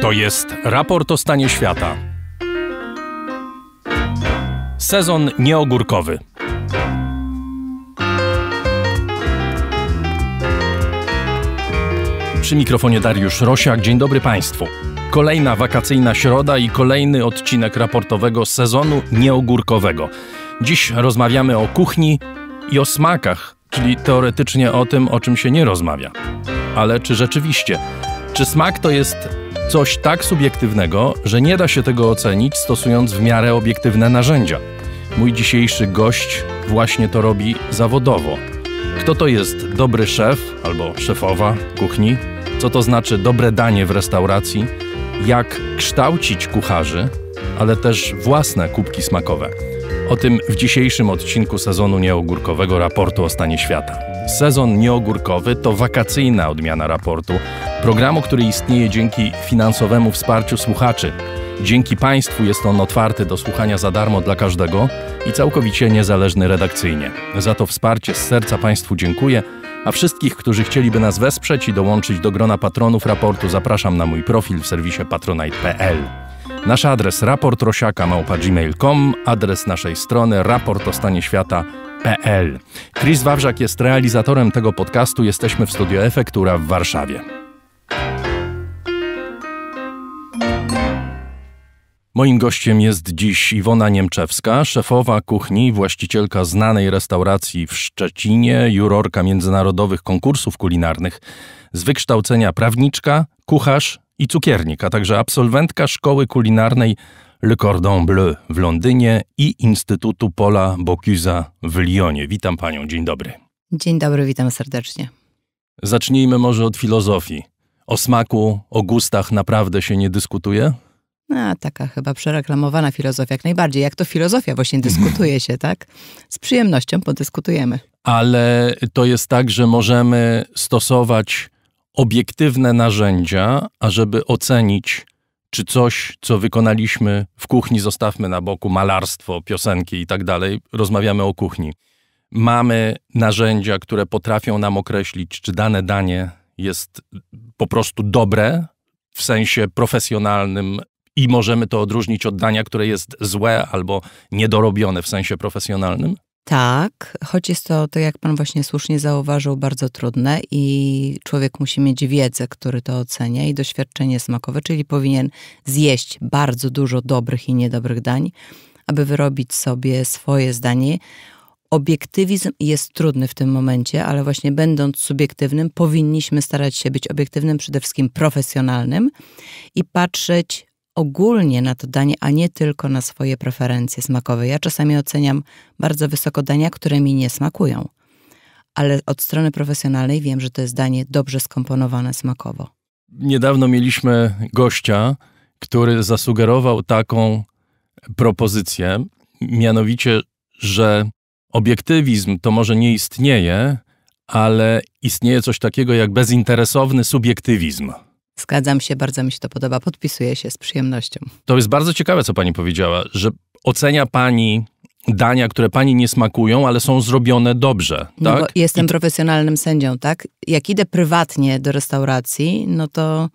To jest raport o stanie świata. Sezon nieogórkowy. Przy mikrofonie Dariusz Rosiak. Dzień dobry Państwu. Kolejna wakacyjna środa i kolejny odcinek raportowego sezonu nieogórkowego. Dziś rozmawiamy o kuchni i o smakach, czyli teoretycznie o tym, o czym się nie rozmawia. Ale czy rzeczywiście? Czy smak to jest coś tak subiektywnego, że nie da się tego ocenić stosując w miarę obiektywne narzędzia. Mój dzisiejszy gość właśnie to robi zawodowo. Kto to jest dobry szef albo szefowa kuchni? Co to znaczy dobre danie w restauracji? Jak kształcić kucharzy, ale też własne kubki smakowe? O tym w dzisiejszym odcinku sezonu nieogórkowego raportu o stanie świata. Sezon nieogórkowy to wakacyjna odmiana raportu, programu, który istnieje dzięki finansowemu wsparciu słuchaczy. Dzięki Państwu jest on otwarty do słuchania za darmo dla każdego i całkowicie niezależny redakcyjnie. Za to wsparcie z serca Państwu dziękuję, a wszystkich, którzy chcieliby nas wesprzeć i dołączyć do grona patronów raportu, zapraszam na mój profil w serwisie patronite.pl. Nasz adres raportrosiaka.gmail.com, adres naszej strony raport o stanie www.radioefekt.pl. Chris Wawrzak jest realizatorem tego podcastu. Jesteśmy w Studio Efektura w Warszawie. Moim gościem jest dziś Iwona Niemczewska, szefowa kuchni, właścicielka znanej restauracji w Szczecinie, jurorka międzynarodowych konkursów kulinarnych, z wykształcenia prawniczka, kucharz i cukiernik, a także absolwentka szkoły kulinarnej Le Cordon Bleu w Londynie i Instytutu Pola Bocusa w Lyonie. Witam panią, dzień dobry. Dzień dobry, witam serdecznie. Zacznijmy może od filozofii. O smaku, o gustach naprawdę się nie dyskutuje? No, a, taka chyba przereklamowana filozofia, jak najbardziej. Jak to filozofia właśnie dyskutuje się, tak? Z przyjemnością podyskutujemy. Ale to jest tak, że możemy stosować obiektywne narzędzia, ażeby ocenić czy coś, co wykonaliśmy w kuchni, zostawmy na boku malarstwo, piosenki i tak dalej, rozmawiamy o kuchni. Mamy narzędzia, które potrafią nam określić, czy dane danie jest po prostu dobre w sensie profesjonalnym i możemy to odróżnić od dania, które jest złe albo niedorobione w sensie profesjonalnym? Tak, choć jest to, to jak pan właśnie słusznie zauważył, bardzo trudne i człowiek musi mieć wiedzę, który to ocenia i doświadczenie smakowe, czyli powinien zjeść bardzo dużo dobrych i niedobrych dań, aby wyrobić sobie swoje zdanie. Obiektywizm jest trudny w tym momencie, ale właśnie będąc subiektywnym, powinniśmy starać się być obiektywnym, przede wszystkim profesjonalnym i patrzeć ogólnie na to danie, a nie tylko na swoje preferencje smakowe. Ja czasami oceniam bardzo wysoko dania, które mi nie smakują, ale od strony profesjonalnej wiem, że to jest danie dobrze skomponowane smakowo. Niedawno mieliśmy gościa, który zasugerował taką propozycję, mianowicie, że obiektywizm to może nie istnieje, ale istnieje coś takiego jak bezinteresowny subiektywizm. Zgadzam się, bardzo mi się to podoba, podpisuję się z przyjemnością. To jest bardzo ciekawe, co pani powiedziała, że ocenia pani dania, które pani nie smakują, ale są zrobione dobrze. No tak? bo jestem I... profesjonalnym sędzią, tak? Jak idę prywatnie do restauracji, no to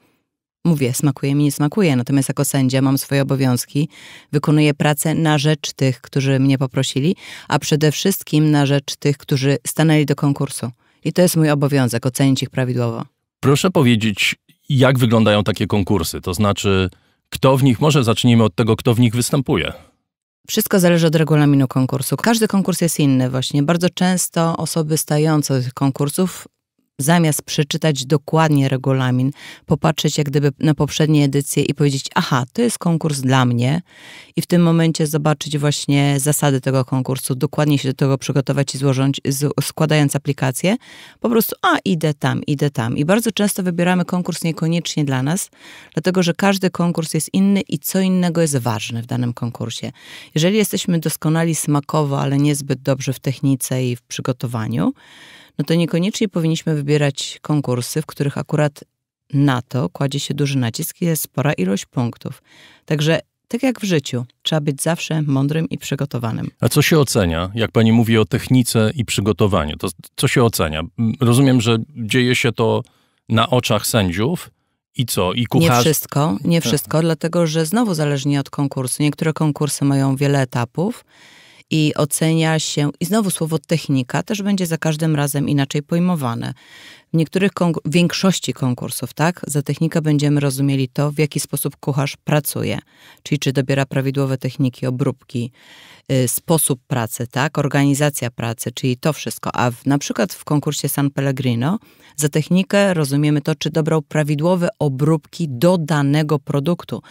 mówię, smakuje mi, nie smakuje. Natomiast jako sędzia mam swoje obowiązki, wykonuję pracę na rzecz tych, którzy mnie poprosili, a przede wszystkim na rzecz tych, którzy stanęli do konkursu. I to jest mój obowiązek, ocenić ich prawidłowo. Proszę powiedzieć, jak wyglądają takie konkursy? To znaczy, kto w nich, może zacznijmy od tego, kto w nich występuje. Wszystko zależy od regulaminu konkursu. Każdy konkurs jest inny właśnie. Bardzo często osoby stające tych konkursów zamiast przeczytać dokładnie regulamin, popatrzeć jak gdyby na poprzednie edycje i powiedzieć, aha, to jest konkurs dla mnie i w tym momencie zobaczyć właśnie zasady tego konkursu, dokładnie się do tego przygotować i złożyć, składając aplikację, po prostu, a idę tam, idę tam. I bardzo często wybieramy konkurs niekoniecznie dla nas, dlatego że każdy konkurs jest inny i co innego jest ważne w danym konkursie. Jeżeli jesteśmy doskonali smakowo, ale niezbyt dobrze w technice i w przygotowaniu, no to niekoniecznie powinniśmy wybierać konkursy, w których akurat na to kładzie się duży nacisk i jest spora ilość punktów. Także tak jak w życiu, trzeba być zawsze mądrym i przygotowanym. A co się ocenia, jak pani mówi o technice i przygotowaniu? To co się ocenia? Rozumiem, że dzieje się to na oczach sędziów. I co? I kucharz? Nie wszystko, nie tak. wszystko, dlatego że znowu zależnie od konkursu. Niektóre konkursy mają wiele etapów i ocenia się, i znowu słowo technika też będzie za każdym razem inaczej pojmowane. W niektórych, większości konkursów, tak, za technikę będziemy rozumieli to, w jaki sposób kucharz pracuje, czyli czy dobiera prawidłowe techniki obróbki, Y, sposób pracy, tak, organizacja pracy, czyli to wszystko. A w, na przykład w konkursie San Pellegrino za technikę rozumiemy to, czy dobrał prawidłowe obróbki do danego produktu.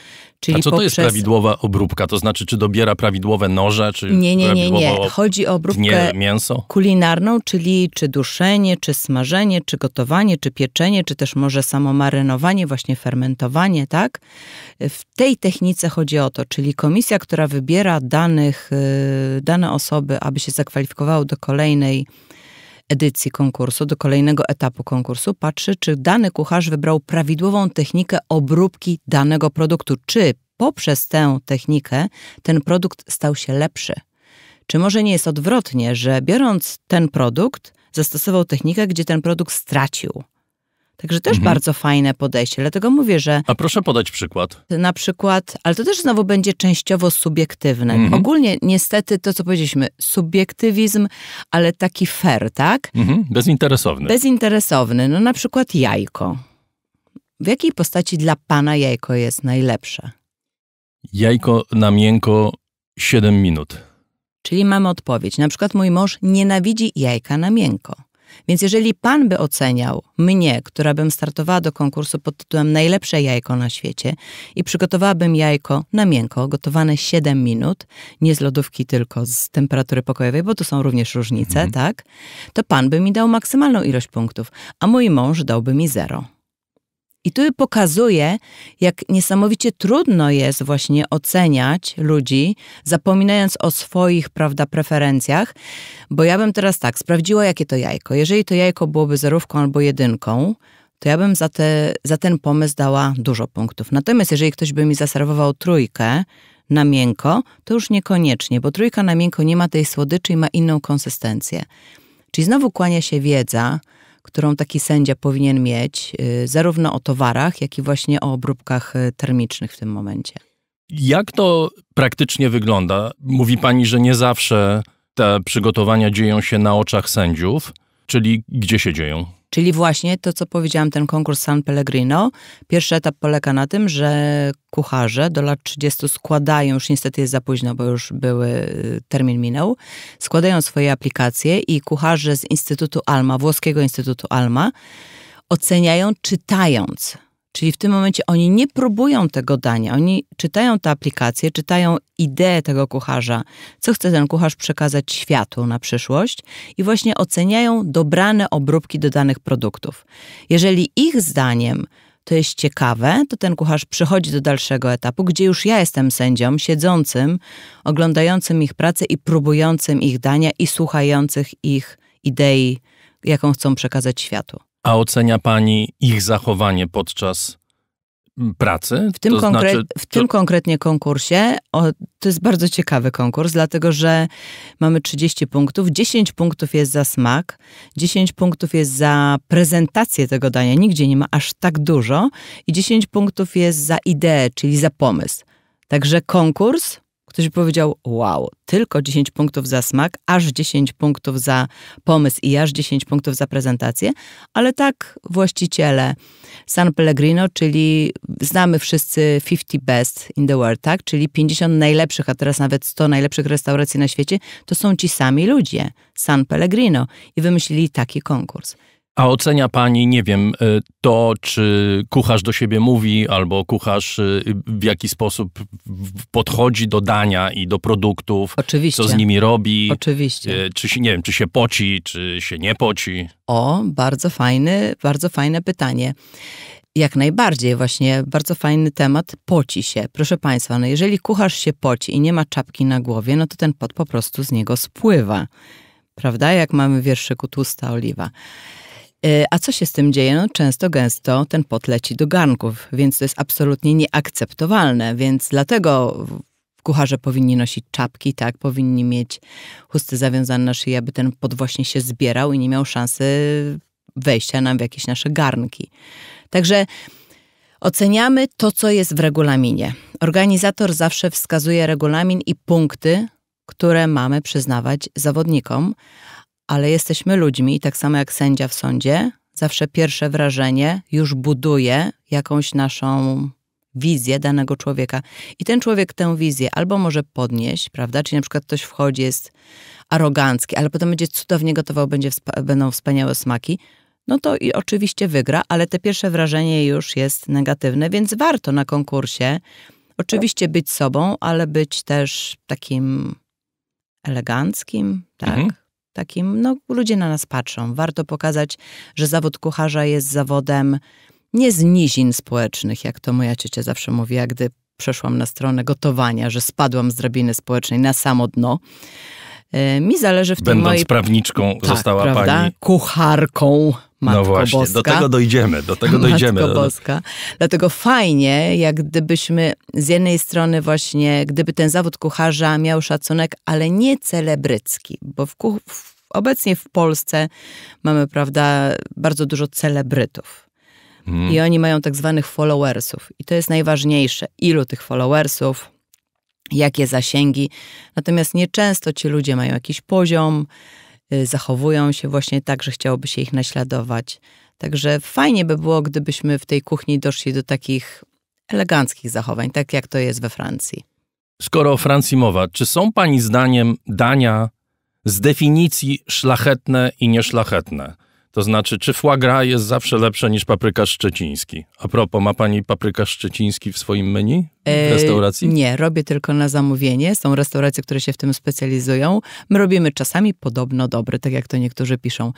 Czyli A co poprzez... to jest prawidłowa obróbka? To znaczy, czy dobiera prawidłowe noże, czy Nie, nie, nie, nie. Chodzi o obróbkę mięso? kulinarną, czyli czy duszenie, czy smażenie, czy gotowanie, czy pieczenie, czy też może samo marynowanie, właśnie fermentowanie, tak? W tej technice chodzi o to, czyli komisja, która wybiera danych y, Y, dane osoby, aby się zakwalifikowały do kolejnej edycji konkursu, do kolejnego etapu konkursu, patrzy, czy dany kucharz wybrał prawidłową technikę obróbki danego produktu, czy poprzez tę technikę ten produkt stał się lepszy. Czy może nie jest odwrotnie, że biorąc ten produkt, zastosował technikę, gdzie ten produkt stracił? Także też mhm. bardzo fajne podejście, dlatego mówię, że... A proszę podać przykład. Na przykład, ale to też znowu będzie częściowo subiektywne. Mhm. Ogólnie niestety to, co powiedzieliśmy, subiektywizm, ale taki fair, tak? Mhm. Bezinteresowny. Bezinteresowny. No na przykład jajko. W jakiej postaci dla pana jajko jest najlepsze? Jajko na miękko 7 minut. Czyli mamy odpowiedź. Na przykład mój mąż nienawidzi jajka na miękko. Więc jeżeli pan by oceniał mnie, która bym startowała do konkursu pod tytułem Najlepsze jajko na świecie i przygotowałabym jajko na miękko, gotowane 7 minut, nie z lodówki, tylko z temperatury pokojowej, bo tu są również różnice, mhm. tak? To pan by mi dał maksymalną ilość punktów, a mój mąż dałby mi zero. I tu pokazuje, jak niesamowicie trudno jest właśnie oceniać ludzi, zapominając o swoich, prawda, preferencjach, bo ja bym teraz tak sprawdziła, jakie to jajko. Jeżeli to jajko byłoby zerówką albo jedynką, to ja bym za, te, za ten pomysł dała dużo punktów. Natomiast jeżeli ktoś by mi zaserwował trójkę na miękko, to już niekoniecznie, bo trójka na miękko nie ma tej słodyczy i ma inną konsystencję. Czyli znowu kłania się wiedza, którą taki sędzia powinien mieć, y, zarówno o towarach, jak i właśnie o obróbkach y, termicznych w tym momencie. Jak to praktycznie wygląda? Mówi pani, że nie zawsze te przygotowania dzieją się na oczach sędziów, czyli gdzie się dzieją? Czyli właśnie to, co powiedziałam, ten konkurs San Pellegrino. Pierwszy etap polega na tym, że kucharze do lat 30 składają, już niestety jest za późno, bo już były, y, termin minął, składają swoje aplikacje i kucharze z Instytutu Alma, włoskiego Instytutu Alma, oceniają czytając Czyli w tym momencie oni nie próbują tego dania, oni czytają tę aplikację, czytają ideę tego kucharza, co chce ten kucharz przekazać światu na przyszłość i właśnie oceniają dobrane obróbki do danych produktów. Jeżeli ich zdaniem to jest ciekawe, to ten kucharz przychodzi do dalszego etapu, gdzie już ja jestem sędzią, siedzącym, oglądającym ich pracę i próbującym ich dania i słuchających ich idei, jaką chcą przekazać światu. A ocenia pani ich zachowanie podczas pracy? W tym, to znaczy, konkre- znaczy, w tym to... konkretnie konkursie, o, to jest bardzo ciekawy konkurs, dlatego że mamy 30 punktów, 10 punktów jest za smak, 10 punktów jest za prezentację tego dania, nigdzie nie ma aż tak dużo i 10 punktów jest za ideę, czyli za pomysł. Także konkurs Ktoś powiedział: Wow, tylko 10 punktów za smak, aż 10 punktów za pomysł i aż 10 punktów za prezentację, ale tak właściciele San Pellegrino, czyli znamy wszyscy 50 best in the world, tak? Czyli 50 najlepszych, a teraz nawet 100 najlepszych restauracji na świecie, to są ci sami ludzie, San Pellegrino, i wymyślili taki konkurs. A ocenia pani, nie wiem, e, to, czy kucharz do siebie mówi, albo kucharz e, w jaki sposób podchodzi do dania i do produktów, Oczywiście. co z nimi robi. Oczywiście. E, czy się, nie wiem, czy się poci, czy się nie poci. O, bardzo fajny, bardzo fajne pytanie. Jak najbardziej, właśnie bardzo fajny temat. Poci się. Proszę Państwa, no jeżeli kucharz się poci i nie ma czapki na głowie, no to ten pot po prostu z niego spływa. Prawda? Jak mamy w wierszyku tłusta oliwa. Y, a co się z tym dzieje? No, często, gęsto ten pot leci do garnków, więc to jest absolutnie nieakceptowalne, więc dlatego kucharze powinni nosić czapki, tak, powinni mieć chusty zawiązane na szyję, aby ten pot właśnie się zbierał i nie miał szansy wejścia nam w jakieś nasze garnki. Także oceniamy to, co jest w regulaminie. Organizator zawsze wskazuje regulamin i punkty, które mamy przyznawać zawodnikom, ale jesteśmy ludźmi, tak samo jak sędzia w sądzie, zawsze pierwsze wrażenie już buduje jakąś naszą wizję danego człowieka. I ten człowiek tę wizję albo może podnieść, prawda? Czyli na przykład ktoś wchodzi, jest arogancki, ale potem będzie cudownie gotował, będzie będą wspaniałe smaki. No to i oczywiście wygra, ale te pierwsze wrażenie już jest negatywne, więc warto na konkursie oczywiście być sobą, ale być też takim eleganckim, tak? Mhm takim, no ludzie na nas patrzą. Warto pokazać, że zawód kucharza jest zawodem nie z nizin społecznych, jak to moja ciocia zawsze mówiła, gdy przeszłam na stronę gotowania, że spadłam z drabiny społecznej na samo dno. E, mi zależy w tym Będąc mojej... prawniczką tak, została prawda? pani... kucharką no Matko no właśnie, Boska. do tego dojdziemy, do tego dojdziemy. Matko Boska. Dlatego fajnie, jak gdybyśmy z jednej strony właśnie, gdyby ten zawód kucharza miał szacunek, ale nie celebrycki, bo w, obecnie w Polsce mamy, prawda, bardzo dużo celebrytów. Hmm. I oni mają tak zwanych followersów. I to jest najważniejsze. Ilu tych followersów, jakie zasięgi. Natomiast nieczęsto ci ludzie mają jakiś poziom, Y, zachowują się właśnie tak, że chciałoby się ich naśladować. Także fajnie by było, gdybyśmy w tej kuchni doszli do takich eleganckich zachowań, tak jak to jest we Francji. Skoro o Francji mowa, czy są Pani zdaniem dania z definicji szlachetne i nieszlachetne? To znaczy, czy foie jest zawsze lepsze niż papryka szczeciński? A propos, ma pani papryka szczeciński w swoim menu w yy, restauracji? nie, robię tylko na zamówienie. Są restauracje, które się w tym specjalizują. My robimy czasami podobno dobry, tak jak to niektórzy piszą.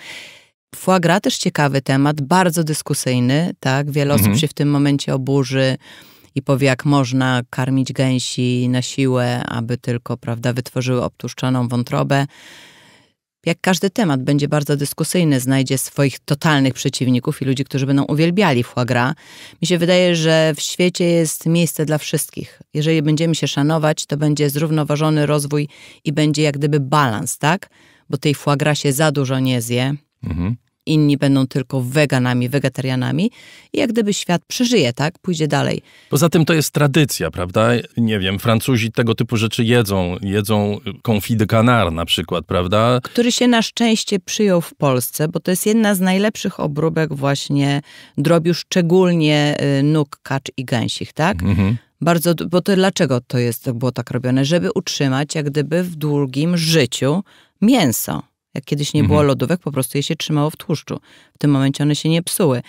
Foie gras też ciekawy temat, bardzo dyskusyjny, tak? Wiele mhm. osób się w tym momencie oburzy i powie, jak można karmić gęsi na siłę, aby tylko, prawda, wytworzyły obtłuszczoną wątrobę jak każdy temat będzie bardzo dyskusyjny, znajdzie swoich totalnych przeciwników i ludzi, którzy będą uwielbiali foie gras. Mi się wydaje, że w świecie jest miejsce dla wszystkich. Jeżeli będziemy się szanować, to będzie zrównoważony rozwój i będzie jak gdyby balans, tak? Bo tej foie gras się za dużo nie zje. Mhm inni będą tylko weganami, wegetarianami i jak gdyby świat przeżyje, tak? Pójdzie dalej. Poza tym to jest tradycja, prawda? Nie wiem, Francuzi tego typu rzeczy jedzą. Jedzą confit de canard na przykład, prawda? Który się na szczęście przyjął w Polsce, bo to jest jedna z najlepszych obróbek właśnie drobiu, szczególnie y, nóg, kacz i gęsich, tak? Mhm bardzo, bo to dlaczego to jest, było tak robione? Żeby utrzymać jak gdyby w długim życiu mięso. Jak kiedyś nie mhm. było lodówek, po prostu je się trzymało w tłuszczu. W tym momencie one się nie psuły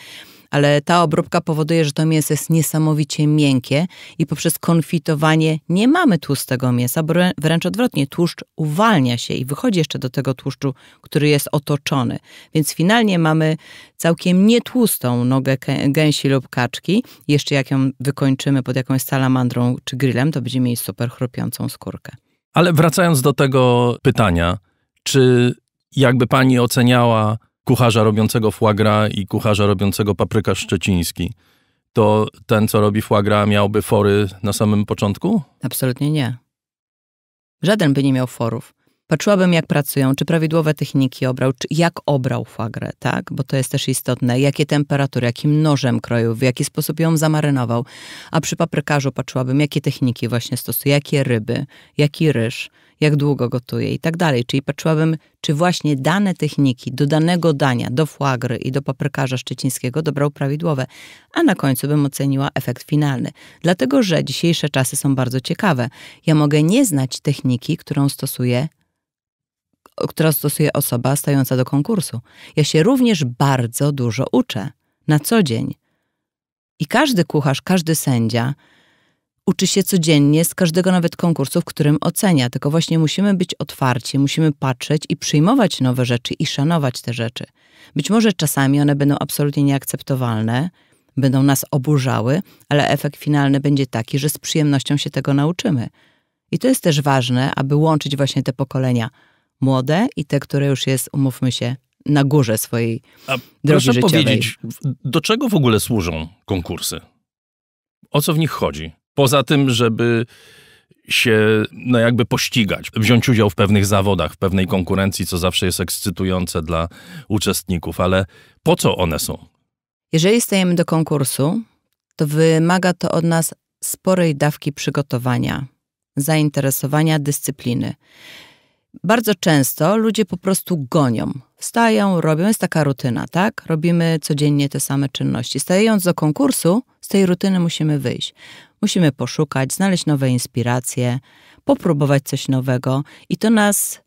ale ta obróbka powoduje, że to mięso jest niesamowicie miękkie i poprzez konfitowanie nie mamy tłustego mięsa, wręcz odwrotnie, tłuszcz uwalnia się i wychodzi jeszcze do tego tłuszczu, który jest otoczony. Więc finalnie mamy całkiem nietłustą nogę gęsi lub kaczki. Jeszcze jak ją wykończymy pod jakąś salamandrą czy grillem, to będziemy mieli super chrupiącą skórkę. Ale wracając do tego pytania, czy jakby pani oceniała kucharza robiącego foie gras i kucharza robiącego papryka szczeciński, to ten, co robi foie gras, miałby fory na samym początku? Absolutnie nie. Żaden by nie miał forów. Patrzyłabym, jak pracują, czy prawidłowe techniki obrał, czy jak obrał fagrę, tak? Bo to jest też istotne. Jakie temperatury, jakim nożem kroił, w jaki sposób ją zamarynował. A przy paprykarzu patrzyłabym, jakie techniki właśnie stosuje, jakie ryby, jaki ryż, jak długo gotuje i tak dalej. Czyli patrzyłabym, czy właśnie dane techniki do danego dania, do foagry i do paprykarza szczecińskiego dobrał prawidłowe, a na końcu bym oceniła efekt finalny. Dlatego, że dzisiejsze czasy są bardzo ciekawe. Ja mogę nie znać techniki, którą stosuje która stosuje osoba stająca do konkursu. Ja się również bardzo dużo uczę na co dzień. I każdy kucharz, każdy sędzia uczy się codziennie z każdego nawet konkursu, w którym ocenia. Tylko właśnie musimy być otwarci, musimy patrzeć i przyjmować nowe rzeczy i szanować te rzeczy. Być może czasami one będą absolutnie nieakceptowalne, będą nas oburzały, ale efekt finalny będzie taki, że z przyjemnością się tego nauczymy. I to jest też ważne, aby łączyć właśnie te pokolenia młode i te, które już jest, umówmy się, na górze swojej A drogi proszę życiowej. powiedzieć, do czego w ogóle służą konkursy? O co w nich chodzi? Poza tym, żeby się no jakby pościgać, wziąć udział w pewnych zawodach, w pewnej konkurencji, co zawsze jest ekscytujące dla uczestników, ale po co one są? Jeżeli stajemy do konkursu, to wymaga to od nas sporej dawki przygotowania, zainteresowania, dyscypliny bardzo często ludzie po prostu gonią. Wstają, robią, jest taka rutyna, tak? Robimy codziennie te same czynności. Stając do konkursu, z tej rutyny musimy wyjść. Musimy poszukać, znaleźć nowe inspiracje, popróbować coś nowego i to nas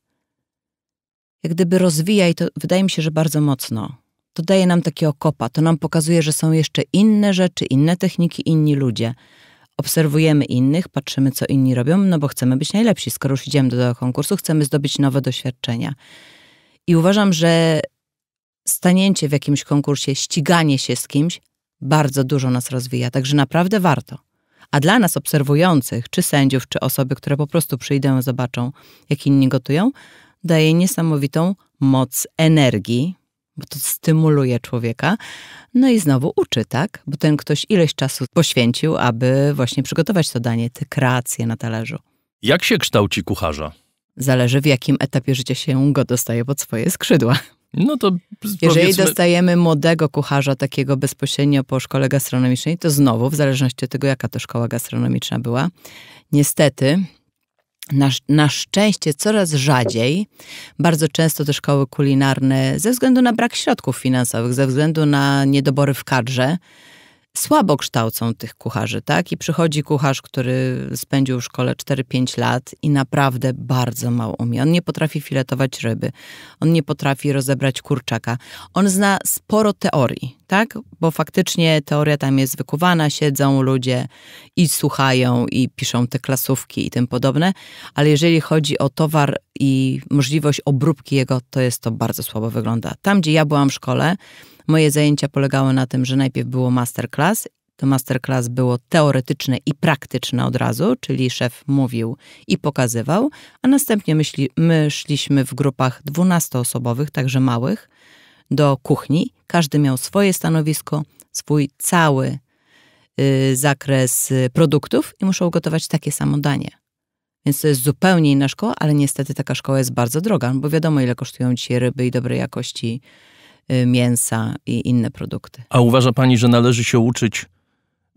jak gdyby rozwija i to wydaje mi się, że bardzo mocno. To daje nam takie okopa, to nam pokazuje, że są jeszcze inne rzeczy, inne techniki, inni ludzie obserwujemy innych, patrzymy, co inni robią, no bo chcemy być najlepsi. Skoro już idziemy do, do konkursu, chcemy zdobyć nowe doświadczenia. I uważam, że stanięcie w jakimś konkursie, ściganie się z kimś, bardzo dużo nas rozwija, także naprawdę warto. A dla nas obserwujących, czy sędziów, czy osoby, które po prostu przyjdą i zobaczą, jak inni gotują, daje niesamowitą moc energii, bo to stymuluje człowieka. No i znowu uczy, tak? Bo ten ktoś ileś czasu poświęcił, aby właśnie przygotować to danie, te kreacje na talerzu. Jak się kształci kucharza? Zależy, w jakim etapie życia się go dostaje pod swoje skrzydła. No to Jeżeli dostajemy młodego kucharza, takiego bezpośrednio po szkole gastronomicznej, to znowu, w zależności od tego, jaka to szkoła gastronomiczna była, niestety na, na, szczęście coraz rzadziej, bardzo często te szkoły kulinarne, ze względu na brak środków finansowych, ze względu na niedobory w kadrze, słabo kształcą tych kucharzy, tak? I przychodzi kucharz, który spędził w szkole 4-5 lat i naprawdę bardzo mało umie. On nie potrafi filetować ryby, on nie potrafi rozebrać kurczaka. On zna sporo teorii, tak? Bo faktycznie teoria tam jest wykuwana, siedzą ludzie i słuchają i piszą te klasówki i tym podobne, ale jeżeli chodzi o towar i możliwość obróbki jego, to jest to bardzo słabo wygląda. Tam, gdzie ja byłam w szkole, Moje zajęcia polegały na tym, że najpierw było masterclass. To masterclass było teoretyczne i praktyczne od razu, czyli szef mówił i pokazywał, a następnie myśli, my szliśmy w grupach dwunastoosobowych, także małych, do kuchni. Każdy miał swoje stanowisko, swój cały y, zakres y, produktów i musiał gotować takie samo danie. Więc to jest zupełnie inna szkoła, ale niestety taka szkoła jest bardzo droga, bo wiadomo, ile kosztują dzisiaj ryby i dobrej jakości Y, mięsa i inne produkty. A uważa pani, że należy się uczyć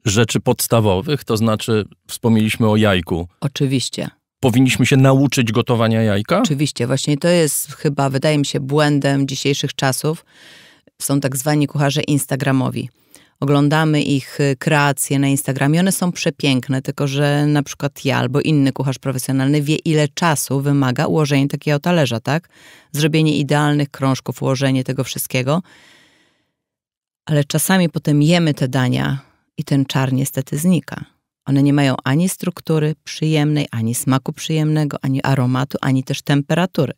rzeczy podstawowych? To znaczy, wspomnieliśmy o jajku. Oczywiście. Powinniśmy się nauczyć gotowania jajka? Oczywiście, właśnie to jest chyba, wydaje mi się, błędem dzisiejszych czasów. Są tak zwani kucharze Instagramowi oglądamy ich y, kreacje na Instagramie, one są przepiękne, tylko że na przykład ja albo inny kucharz profesjonalny wie, ile czasu wymaga ułożenie takiego talerza, tak? Zrobienie idealnych krążków, ułożenie tego wszystkiego. Ale czasami potem jemy te dania i ten czar niestety znika. One nie mają ani struktury przyjemnej, ani smaku przyjemnego, ani aromatu, ani też temperatury.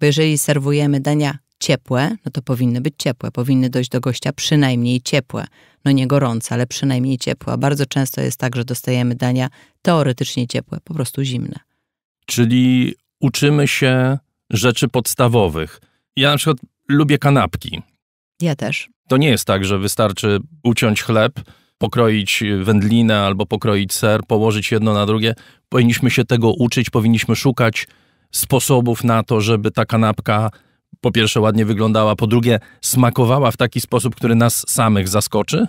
Bo jeżeli serwujemy dania ciepłe, no to powinny być ciepłe. Powinny dojść do gościa przynajmniej ciepłe. No nie gorące, ale przynajmniej ciepłe. A bardzo często jest tak, że dostajemy dania teoretycznie ciepłe, po prostu zimne. Czyli uczymy się rzeczy podstawowych. Ja na przykład lubię kanapki. Ja też. To nie jest tak, że wystarczy uciąć chleb, pokroić wędlinę albo pokroić ser, położyć jedno na drugie. Powinniśmy się tego uczyć, powinniśmy szukać sposobów na to, żeby ta kanapka po pierwsze ładnie wyglądała, po drugie smakowała w taki sposób, który nas samych zaskoczy?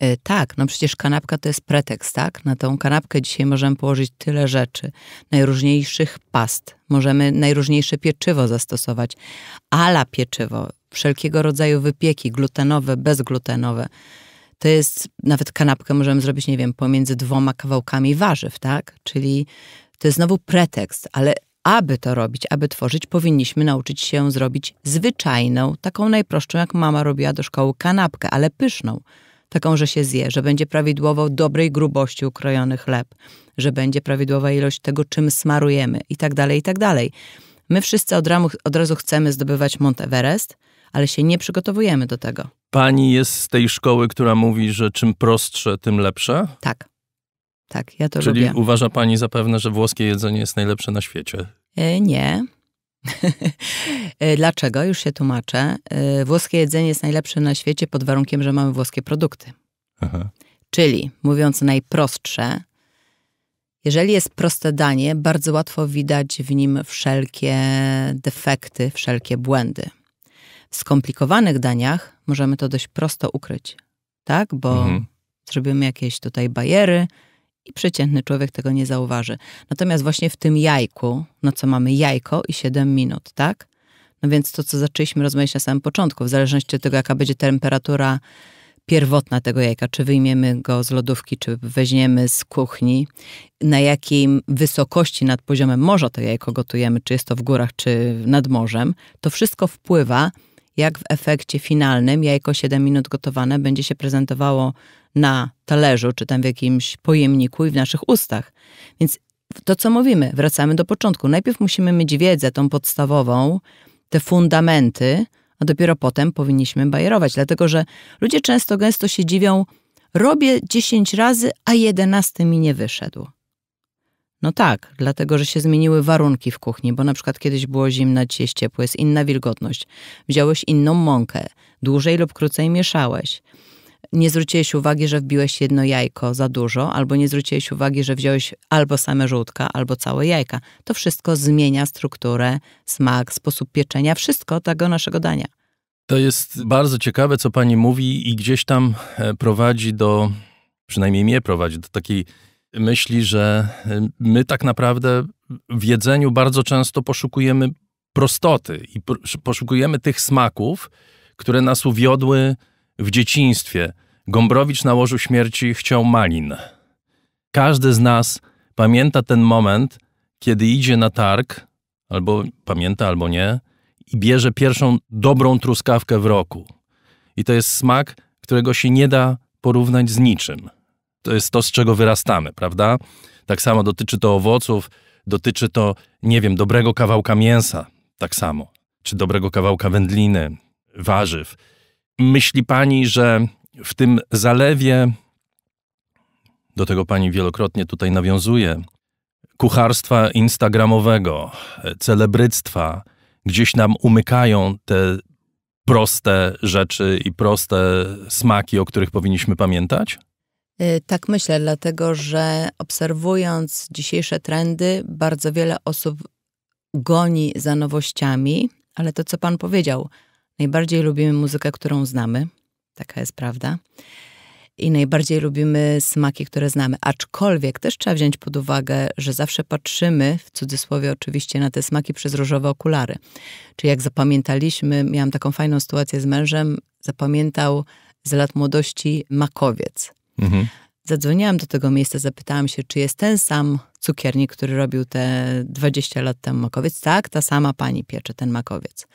E, tak, no przecież kanapka to jest pretekst, tak? Na tą kanapkę dzisiaj możemy położyć tyle rzeczy, najróżniejszych past, możemy najróżniejsze pieczywo zastosować, ala pieczywo, wszelkiego rodzaju wypieki, glutenowe, bezglutenowe. To jest, nawet kanapkę możemy zrobić, nie wiem, pomiędzy dwoma kawałkami warzyw, tak? Czyli to jest znowu pretekst, ale aby to robić, aby tworzyć, powinniśmy nauczyć się zrobić zwyczajną, taką najprostszą, jak mama robiła do szkoły, kanapkę, ale pyszną. Taką, że się zje, że będzie prawidłowo dobrej grubości ukrojony chleb, że będzie prawidłowa ilość tego, czym smarujemy i tak dalej, i tak dalej. My wszyscy od, ramu, od razu chcemy zdobywać Monteverest, ale się nie przygotowujemy do tego. Pani jest z tej szkoły, która mówi, że czym prostsze, tym lepsze? Tak. Tak, ja to Czyli lubię. Czyli uważa pani zapewne, że włoskie jedzenie jest najlepsze na świecie? E, nie. E, dlaczego? Już się tłumaczę. E, włoskie jedzenie jest najlepsze na świecie pod warunkiem, że mamy włoskie produkty. Aha. Czyli, mówiąc najprostsze, jeżeli jest proste danie, bardzo łatwo widać w nim wszelkie defekty, wszelkie błędy. W skomplikowanych daniach możemy to dość prosto ukryć, tak? Bo mhm. zrobimy jakieś tutaj bajery, i przeciętny człowiek tego nie zauważy. Natomiast właśnie w tym jajku, no co mamy jajko i 7 minut, tak? No więc to, co zaczęliśmy rozmawiać na samym początku, w zależności od tego, jaka będzie temperatura pierwotna tego jajka, czy wyjmiemy go z lodówki, czy weźmiemy z kuchni, na jakiej wysokości nad poziomem morza to jajko gotujemy, czy jest to w górach, czy nad morzem, to wszystko wpływa, jak w efekcie finalnym jajko 7 minut gotowane będzie się prezentowało na talerzu, czy tam w jakimś pojemniku i w naszych ustach. Więc to, co mówimy, wracamy do początku. Najpierw musimy mieć wiedzę tą podstawową, te fundamenty, a dopiero potem powinniśmy bajerować. Dlatego, że ludzie często gęsto się dziwią, robię 10 razy, a 11 mi nie wyszedł. No tak, dlatego, że się zmieniły warunki w kuchni, bo na przykład kiedyś było zimno, dzisiaj jest ciepło, jest inna wilgotność. Wziąłeś inną mąkę, dłużej lub krócej mieszałeś nie zwróciłeś uwagi, że wbiłeś jedno jajko za dużo, albo nie zwróciłeś uwagi, że wziąłeś albo same żółtka, albo całe jajka. To wszystko zmienia strukturę, smak, sposób pieczenia, wszystko tego naszego dania. To jest bardzo ciekawe, co pani mówi, i gdzieś tam e, prowadzi do, przynajmniej mnie prowadzi do takiej myśli, że e, my tak naprawdę w jedzeniu bardzo często poszukujemy prostoty i poszukujemy tych smaków, które nas uwiodły w dzieciństwie Gombrowicz na łożu śmierci chciał malin. Każdy z nas pamięta ten moment, kiedy idzie na targ, albo pamięta, albo nie, i bierze pierwszą dobrą truskawkę w roku. I to jest smak, którego się nie da porównać z niczym. To jest to, z czego wyrastamy, prawda? Tak samo dotyczy to owoców, dotyczy to, nie wiem, dobrego kawałka mięsa, tak samo, czy dobrego kawałka wędliny, warzyw. Myśli pani, że w tym zalewie, do tego pani wielokrotnie tutaj nawiązuje, kucharstwa instagramowego, celebryctwa, gdzieś nam umykają te proste rzeczy i proste smaki, o których powinniśmy pamiętać? Y, tak myślę, dlatego że obserwując dzisiejsze trendy, bardzo wiele osób goni za nowościami, ale to co pan powiedział, Najbardziej lubimy muzykę, którą znamy, taka jest prawda. I najbardziej lubimy smaki, które znamy. Aczkolwiek też trzeba wziąć pod uwagę, że zawsze patrzymy, w cudzysłowie oczywiście, na te smaki przez różowe okulary. Czyli jak zapamiętaliśmy, miałam taką fajną sytuację z mężem, zapamiętał z lat młodości makowiec. Mhm. Zadzwoniłam do tego miejsca, zapytałam się, czy jest ten sam cukiernik, który robił te 20 lat temu makowiec. Tak, ta sama pani piecze ten makowiec.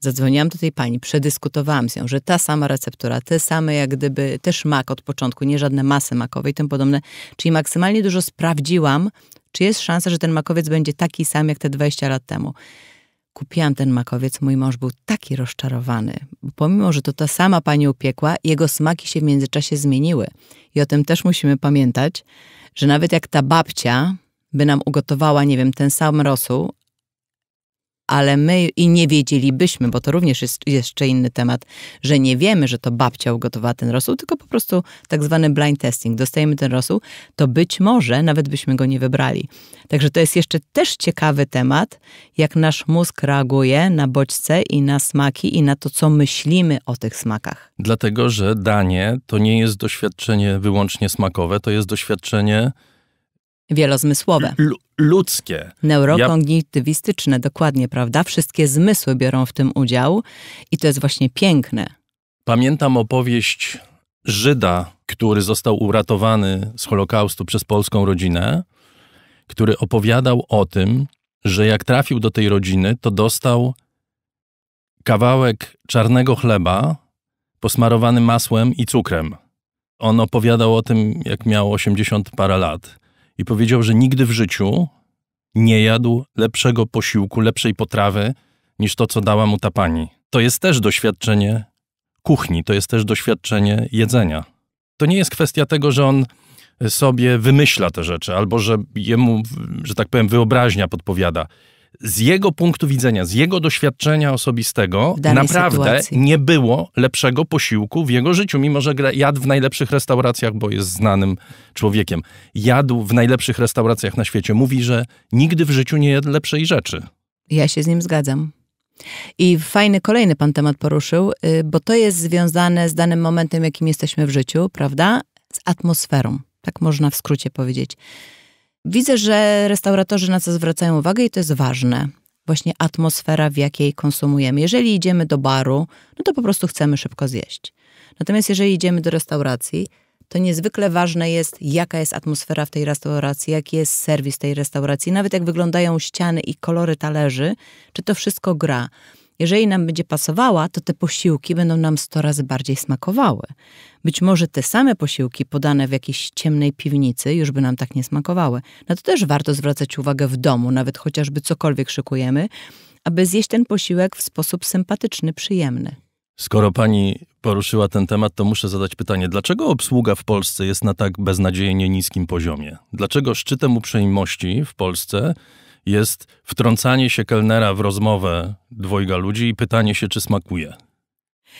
Zadzwoniłam do tej pani, przedyskutowałam z nią, że ta sama receptura, te same jak gdyby też mak od początku, nie żadne masy makowej, i tym podobne. Czyli maksymalnie dużo sprawdziłam, czy jest szansa, że ten makowiec będzie taki sam jak te 20 lat temu. Kupiłam ten makowiec, mój mąż był taki rozczarowany. Pomimo, że to ta sama pani upiekła, jego smaki się w międzyczasie zmieniły. I o tym też musimy pamiętać, że nawet jak ta babcia by nam ugotowała, nie wiem, ten sam rosół, ale my i nie wiedzielibyśmy, bo to również jest jeszcze inny temat, że nie wiemy, że to babcia ugotowała ten rosół, tylko po prostu tak zwany blind testing. Dostajemy ten rosół, to być może nawet byśmy go nie wybrali. Także to jest jeszcze też ciekawy temat, jak nasz mózg reaguje na bodźce i na smaki i na to, co myślimy o tych smakach. Dlatego, że danie to nie jest doświadczenie wyłącznie smakowe, to jest doświadczenie Wielozmysłowe. L ludzkie. Neurokognitywistyczne, ja... dokładnie, prawda? Wszystkie zmysły biorą w tym udział i to jest właśnie piękne. Pamiętam opowieść Żyda, który został uratowany z Holokaustu przez polską rodzinę, który opowiadał o tym, że jak trafił do tej rodziny, to dostał kawałek czarnego chleba posmarowany masłem i cukrem. On opowiadał o tym, jak miał 80 parę lat i powiedział, że nigdy w życiu nie jadł lepszego posiłku, lepszej potrawy niż to, co dała mu ta pani. To jest też doświadczenie kuchni, to jest też doświadczenie jedzenia. To nie jest kwestia tego, że on sobie wymyśla te rzeczy albo że jemu, że tak powiem, wyobraźnia podpowiada z jego punktu widzenia, z jego doświadczenia osobistego, naprawdę sytuacji. nie było lepszego posiłku w jego życiu, mimo że jadł w najlepszych restauracjach, bo jest znanym człowiekiem. Jadł w najlepszych restauracjach na świecie. Mówi, że nigdy w życiu nie jadł lepszej rzeczy. Ja się z nim zgadzam. I fajny kolejny pan temat poruszył, y, bo to jest związane z danym momentem, jakim jesteśmy w życiu, prawda? Z atmosferą. Tak można w skrócie powiedzieć. Widzę, że restauratorzy na co zwracają uwagę i to jest ważne. Właśnie atmosfera, w jakiej konsumujemy. Jeżeli idziemy do baru, no to po prostu chcemy szybko zjeść. Natomiast jeżeli idziemy do restauracji, to niezwykle ważne jest, jaka jest atmosfera w tej restauracji, jaki jest serwis tej restauracji, nawet jak wyglądają ściany i kolory talerzy, czy to wszystko gra. Jeżeli nam będzie pasowała, to te posiłki będą nam 100 razy bardziej smakowały. Być może te same posiłki podane w jakiejś ciemnej piwnicy już by nam tak nie smakowały. Na to też warto zwracać uwagę w domu, nawet chociażby cokolwiek szykujemy, aby zjeść ten posiłek w sposób sympatyczny, przyjemny. Skoro pani poruszyła ten temat, to muszę zadać pytanie: dlaczego obsługa w Polsce jest na tak beznadziejnie niskim poziomie? Dlaczego szczytem uprzejmości w Polsce jest wtrącanie się kelnera w rozmowę dwojga ludzi i pytanie się, czy smakuje?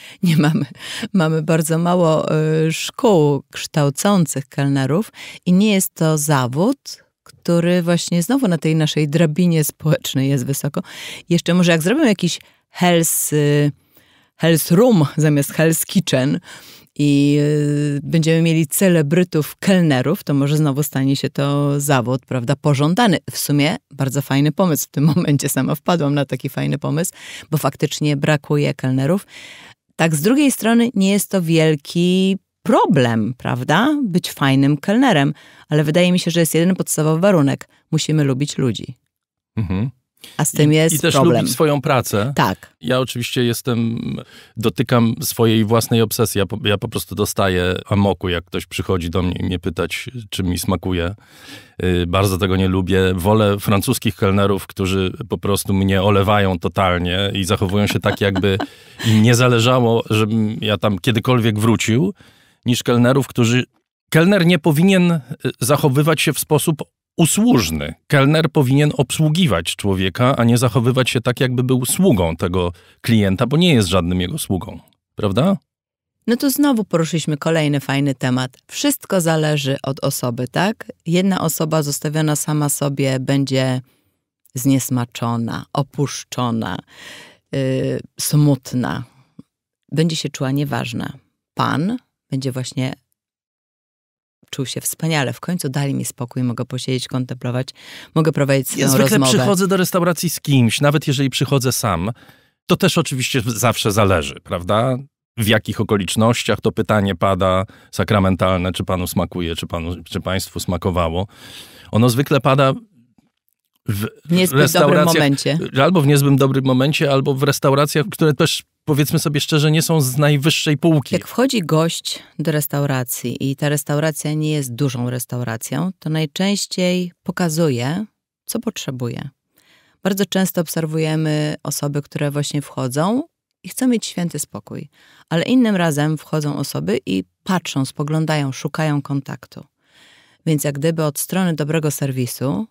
nie mamy. Mamy bardzo mało y, szkół kształcących kelnerów i nie jest to zawód, który właśnie znowu na tej naszej drabinie społecznej jest wysoko. Jeszcze może jak zrobią jakiś health, y, health room zamiast health kitchen, i y, będziemy mieli celebrytów kelnerów, to może znowu stanie się to zawód, prawda, pożądany. W sumie bardzo fajny pomysł. W tym momencie sama wpadłam na taki fajny pomysł, bo faktycznie brakuje kelnerów. Tak, z drugiej strony nie jest to wielki problem, prawda? Być fajnym kelnerem, ale wydaje mi się, że jest jeden podstawowy warunek. Musimy lubić ludzi. Mhm. A z tym I, I też problem. lubi swoją pracę. Tak. Ja oczywiście jestem, dotykam swojej własnej obsesji. Ja po, ja po prostu dostaję amoku, jak ktoś przychodzi do mnie i mnie pytać, czy mi smakuje. Yy, bardzo tego nie lubię. Wolę francuskich kelnerów, którzy po prostu mnie olewają totalnie i zachowują się tak, jakby im nie zależało, żebym ja tam kiedykolwiek wrócił, niż kelnerów, którzy Kelner nie powinien y, zachowywać się w sposób usłużny. Kelner powinien obsługiwać człowieka, a nie zachowywać się tak, jakby był sługą tego klienta, bo nie jest żadnym jego sługą. Prawda? No to znowu poruszyliśmy kolejny fajny temat. Wszystko zależy od osoby, tak? Jedna osoba zostawiona sama sobie będzie zniesmaczona, opuszczona, yy, smutna, będzie się czuła nieważna. Pan będzie właśnie czuł się wspaniale. W końcu dali mi spokój, mogę posiedzieć, kontemplować, mogę prowadzić swoją ja zwykle rozmowę. przychodzę do restauracji z kimś, nawet jeżeli przychodzę sam, to też oczywiście zawsze zależy, prawda? W jakich okolicznościach to pytanie pada sakramentalne, czy panu smakuje, czy, panu, czy państwu smakowało. Ono zwykle pada w niezbyt dobrym momencie. Albo w niezbym dobrym momencie, albo w restauracjach, które też powiedzmy sobie szczerze, nie są z najwyższej półki. Jak wchodzi gość do restauracji i ta restauracja nie jest dużą restauracją, to najczęściej pokazuje, co potrzebuje. Bardzo często obserwujemy osoby, które właśnie wchodzą i chcą mieć święty spokój, ale innym razem wchodzą osoby i patrzą, spoglądają, szukają kontaktu. Więc jak gdyby od strony dobrego serwisu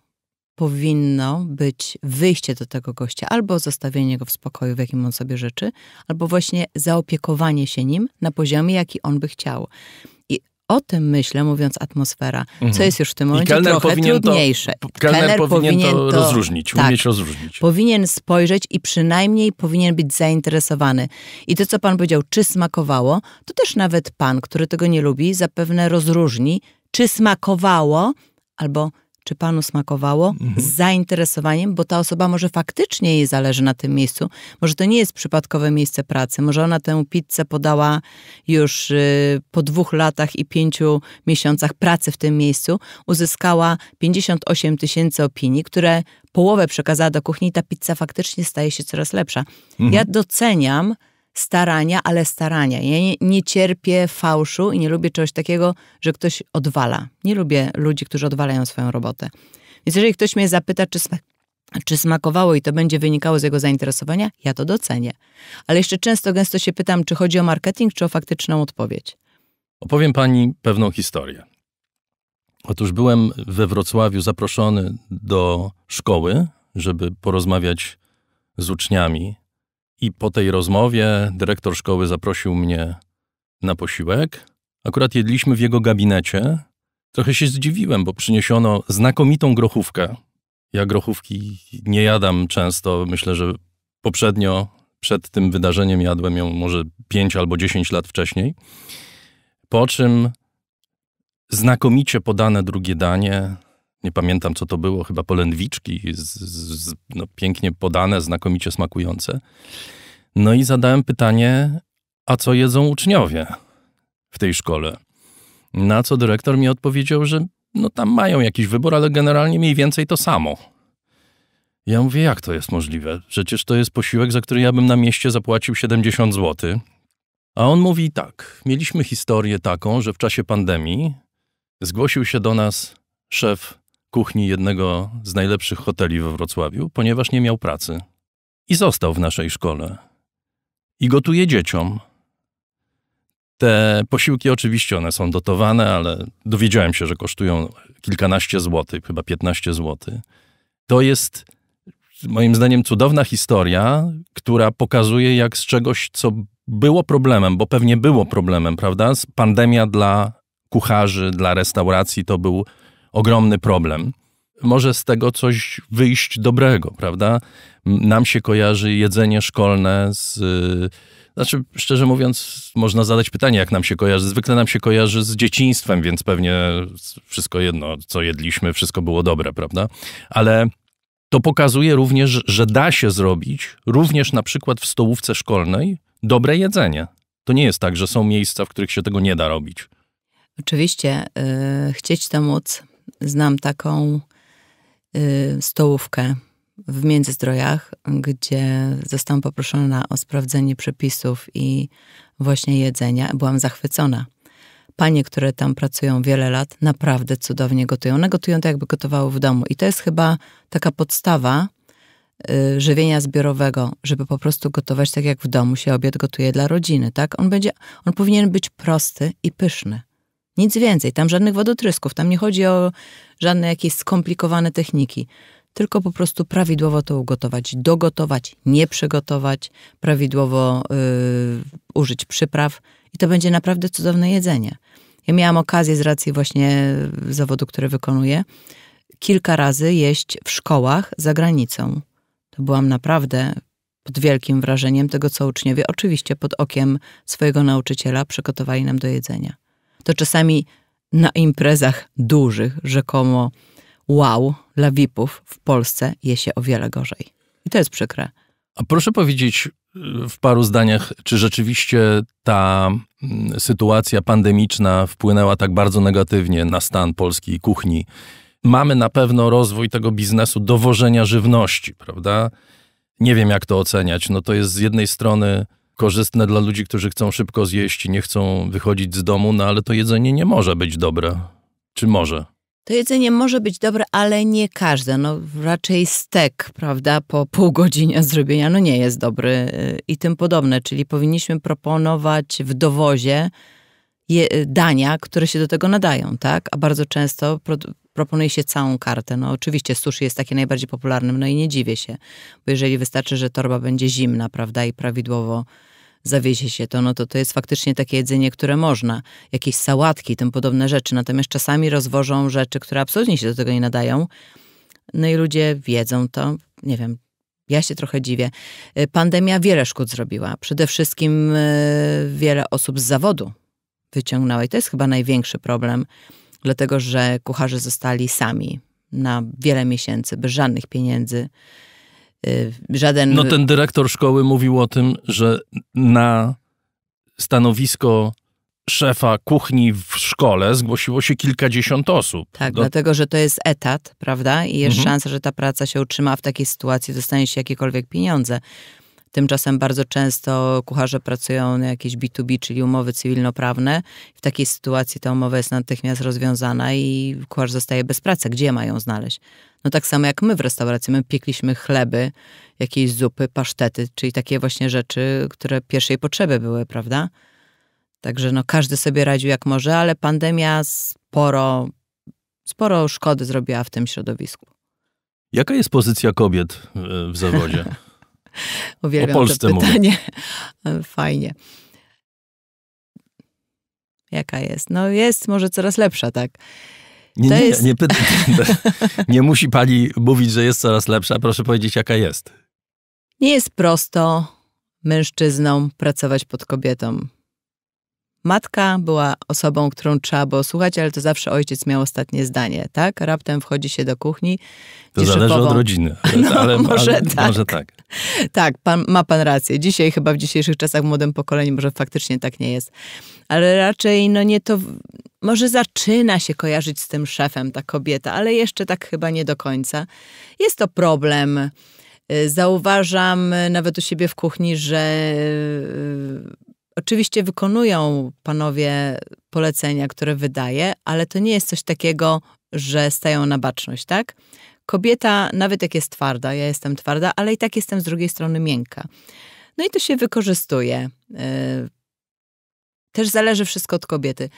powinno być wyjście do tego gościa, albo zostawienie go w spokoju, w jakim on sobie życzy, albo właśnie zaopiekowanie się nim na poziomie, jaki on by chciał. I o tym myślę, mówiąc atmosfera, co mhm. jest już w tym momencie trochę trudniejsze. To, kelner, kelner powinien, powinien to rozróżnić, tak, umieć rozróżnić. Powinien spojrzeć i przynajmniej powinien być zainteresowany. I to, co pan powiedział, czy smakowało, to też nawet pan, który tego nie lubi, zapewne rozróżni, czy smakowało, albo czy panu smakowało, mhm. z zainteresowaniem, bo ta osoba może faktycznie jej zależy na tym miejscu. Może to nie jest przypadkowe miejsce pracy, może ona tę pizzę podała już y, po dwóch latach i pięciu miesiącach pracy w tym miejscu. Uzyskała 58 tysięcy opinii, które połowę przekazała do kuchni i ta pizza faktycznie staje się coraz lepsza. Mhm. Ja doceniam starania, ale starania. Ja nie, nie, cierpię fałszu i nie lubię czegoś takiego, że ktoś odwala. Nie lubię ludzi, którzy odwalają swoją robotę. Więc jeżeli ktoś mnie zapyta, czy, smak czy smakowało i to będzie wynikało z jego zainteresowania, ja to docenię. Ale jeszcze często, gęsto się pytam, czy chodzi o marketing, czy o faktyczną odpowiedź. Opowiem pani pewną historię. Otóż byłem we Wrocławiu zaproszony do szkoły, żeby porozmawiać z uczniami i po tej rozmowie dyrektor szkoły zaprosił mnie na posiłek. Akurat jedliśmy w jego gabinecie. Trochę się zdziwiłem, bo przyniesiono znakomitą grochówkę. Ja grochówki nie jadam często. Myślę, że poprzednio przed tym wydarzeniem jadłem ją może 5 albo 10 lat wcześniej. Po czym znakomicie podane drugie danie, nie pamiętam co to było, chyba polędwiczki, z, z, no, pięknie podane, znakomicie smakujące. No i zadałem pytanie, a co jedzą uczniowie w tej szkole? Na co dyrektor mi odpowiedział, że no tam mają jakiś wybór, ale generalnie mniej więcej to samo. Ja mówię, jak to jest możliwe? Przecież to jest posiłek, za który ja bym na mieście zapłacił 70 zł. A on mówi tak, mieliśmy historię taką, że w czasie pandemii zgłosił się do nas szef kuchni jednego z najlepszych hoteli we Wrocławiu, ponieważ nie miał pracy. I został w naszej szkole. I gotuje dzieciom. Te posiłki oczywiście one są dotowane, ale dowiedziałem się, że kosztują kilkanaście złotych, chyba 15 złotych. To jest moim zdaniem cudowna historia, która pokazuje jak z czegoś, co było problemem, bo pewnie było problemem, prawda? Pandemia dla kucharzy, dla restauracji to był ogromny problem. Może z tego coś wyjść dobrego, prawda? Nam się kojarzy jedzenie szkolne z. Y, znaczy, szczerze mówiąc, można zadać pytanie, jak nam się kojarzy. Zwykle nam się kojarzy z dzieciństwem, więc pewnie wszystko jedno, co jedliśmy, wszystko było dobre, prawda? Ale to pokazuje również, że da się zrobić, również na przykład w stołówce szkolnej, dobre jedzenie. To nie jest tak, że są miejsca, w których się tego nie da robić. Oczywiście, yy, chcieć to móc znam taką y, stołówkę w Międzyzdrojach, gdzie zostałam poproszona o sprawdzenie przepisów i właśnie jedzenia. Byłam zachwycona. Panie, które tam pracują wiele lat, naprawdę cudownie gotują. One gotują tak, jakby gotowały w domu. I to jest chyba taka podstawa y, żywienia zbiorowego, żeby po prostu gotować tak, jak w domu się obiad gotuje dla rodziny, tak? On, będzie, on powinien być prosty i pyszny. Nic więcej, tam żadnych wodotrysków, tam nie chodzi o żadne jakieś skomplikowane techniki. Tylko po prostu prawidłowo to ugotować, dogotować, nie przygotować, prawidłowo y, użyć przypraw i to będzie naprawdę cudowne jedzenie. Ja miałam okazję z racji właśnie zawodu, który wykonuję, kilka razy jeść w szkołach za granicą. To byłam naprawdę pod wielkim wrażeniem tego, co uczniowie, oczywiście pod okiem swojego nauczyciela, przygotowali nam do jedzenia to czasami na imprezach dużych, rzekomo wow, dla VIP-ów w Polsce je się o wiele gorzej. I to jest przykre. A proszę powiedzieć y, w paru zdaniach, czy rzeczywiście ta mm, sytuacja pandemiczna wpłynęła tak bardzo negatywnie na stan polskiej kuchni? Mamy na pewno rozwój tego biznesu dowożenia żywności, prawda? Nie wiem, jak to oceniać. No to jest z jednej strony korzystne dla ludzi, którzy chcą szybko zjeść, nie chcą wychodzić z domu, no ale to jedzenie nie może być dobre. Czy może? To jedzenie może być dobre, ale nie każde. No, raczej stek, prawda, po pół godzinie zrobienia, no nie jest dobry y, i tym podobne. Czyli powinniśmy proponować w dowozie je, y, dania, które się do tego nadają, tak? A bardzo często pro, proponuje się całą kartę. No oczywiście sushi jest takie najbardziej popularnym, no i nie dziwię się, bo jeżeli wystarczy, że torba będzie zimna, prawda, i prawidłowo zawiesi się to, no to to jest faktycznie takie jedzenie, które można. Jakieś sałatki, tym podobne rzeczy. Natomiast czasami rozwożą rzeczy, które absolutnie się do tego nie nadają. No i ludzie wiedzą to, nie wiem, ja się trochę dziwię. Y, pandemia wiele szkód zrobiła. Przede wszystkim y, wiele osób z zawodu wyciągnęła i to jest chyba największy problem, dlatego że kucharze zostali sami na wiele miesięcy, bez żadnych pieniędzy Y, żaden. No ten dyrektor szkoły mówił o tym, że na stanowisko szefa kuchni w szkole zgłosiło się kilkadziesiąt osób. Tak, do... dlatego, że to jest etat, prawda? I jest mhm. szansa, że ta praca się utrzyma, a w takiej sytuacji dostanie się jakiekolwiek pieniądze. Tymczasem bardzo często kucharze pracują na jakieś B2B, czyli umowy cywilnoprawne. W takiej sytuacji ta umowa jest natychmiast rozwiązana i kucharz zostaje bez pracy. Gdzie mają znaleźć? No tak samo jak my w restauracji, my piekliśmy chleby, jakieś zupy, pasztety, czyli takie właśnie rzeczy, które pierwszej potrzeby były, prawda? Także no każdy sobie radził jak może, ale pandemia sporo, sporo szkody zrobiła w tym środowisku. Jaka jest pozycja kobiet e, w zawodzie? Uwielbiam o Polsce to pytanie. Mówię. Fajnie. Jaka jest? No jest może coraz lepsza, tak? Nie, to nie, jest... nie, nie musi pani mówić, że jest coraz lepsza. Proszę powiedzieć, jaka jest. Nie jest prosto mężczyznom pracować pod kobietą. Matka była osobą, którą trzeba było słuchać, ale to zawsze ojciec miał ostatnie zdanie, tak? Raptem wchodzi się do kuchni. To zależy od rodziny. No, ale, może, ale, tak. może tak. Tak, pan, ma pan rację. Dzisiaj, chyba w dzisiejszych czasach w młodym pokoleniu może faktycznie tak nie jest. Ale raczej, no nie to... Może zaczyna się kojarzyć z tym szefem ta kobieta, ale jeszcze tak chyba nie do końca. Jest to problem. Y, zauważam y, nawet u siebie w kuchni, że y, Oczywiście wykonują panowie polecenia, które wydaje, ale to nie jest coś takiego, że stają na baczność, tak? Kobieta, nawet jak jest twarda, ja jestem twarda, ale i tak jestem z drugiej strony miękka. No i to się wykorzystuje. Y, też zależy wszystko od kobiety.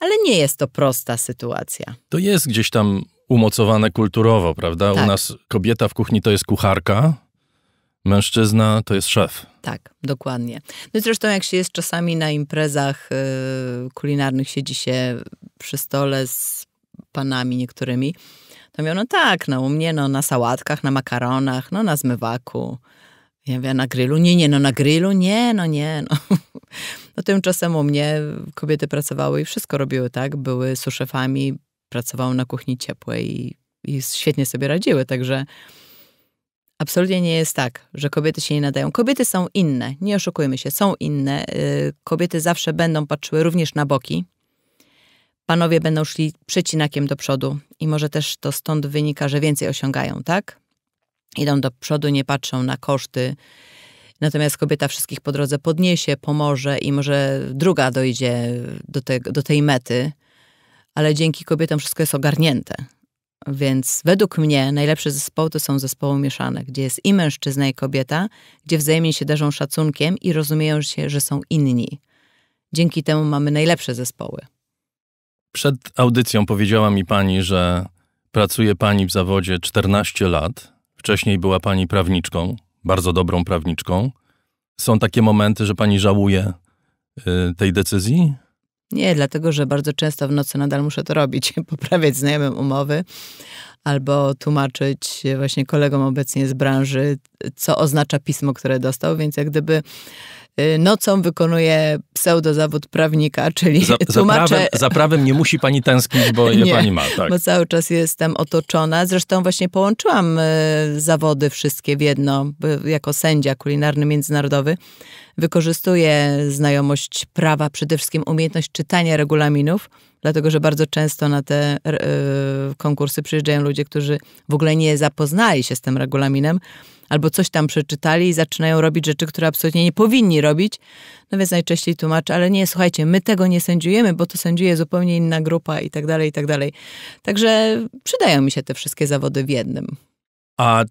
Ale nie jest to prosta sytuacja. To jest gdzieś tam umocowane kulturowo, prawda? Tak. U nas kobieta w kuchni to jest kucharka, Mężczyzna to jest szef. Tak, dokładnie. No i zresztą jak się jest czasami na imprezach yy, kulinarnych, siedzi się przy stole z panami niektórymi, to mówią, no tak, no u mnie no, na sałatkach, na makaronach, no na zmywaku. Ja mówię, na grillu? Nie, nie, no na grillu? Nie, no nie, no. no tymczasem u mnie kobiety pracowały i wszystko robiły, tak? Były suszefami, pracowały na kuchni ciepłej i, i świetnie sobie radziły, także... Absolutnie nie jest tak, że kobiety się nie nadają. Kobiety są inne, nie oszukujmy się, są inne. Y, kobiety zawsze będą patrzyły również na boki. Panowie będą szli przecinakiem do przodu i może też to stąd wynika, że więcej osiągają, tak? Idą do przodu, nie patrzą na koszty. Natomiast kobieta wszystkich po drodze podniesie, pomoże i może druga dojdzie do, te, do tej mety, ale dzięki kobietom wszystko jest ogarnięte więc według mnie najlepsze zespoły to są zespoły mieszane, gdzie jest i mężczyzna, i kobieta, gdzie wzajemnie się darzą szacunkiem i rozumieją się, że są inni. Dzięki temu mamy najlepsze zespoły. Przed audycją powiedziała mi pani, że pracuje pani w zawodzie 14 lat. Wcześniej była pani prawniczką, bardzo dobrą prawniczką. Są takie momenty, że pani żałuje y, tej decyzji? Nie, dlatego że bardzo często w nocy nadal muszę to robić, poprawiać znajomym umowy albo tłumaczyć właśnie kolegom obecnie z branży, co oznacza pismo, które dostał, więc jak gdyby y, nocą wykonuje pseudozawód prawnika, czyli za, tłumaczę... Za prawem, za prawem, nie musi pani tęsknić, bo je nie, pani ma. Tak. bo cały czas jestem otoczona. Zresztą właśnie połączyłam y, zawody wszystkie w jedno, jako sędzia kulinarny międzynarodowy wykorzystuje znajomość prawa, przede wszystkim umiejętność czytania regulaminów, dlatego że bardzo często na te e, konkursy przyjeżdżają ludzie, którzy w ogóle nie zapoznali się z tym regulaminem, albo coś tam przeczytali i zaczynają robić rzeczy, które absolutnie nie powinni robić. No więc najczęściej tłumaczę, ale nie, słuchajcie, my tego nie sędziujemy, bo to sędziuje zupełnie inna grupa i tak dalej, i tak dalej. Także przydają mi się te wszystkie zawody w jednym. A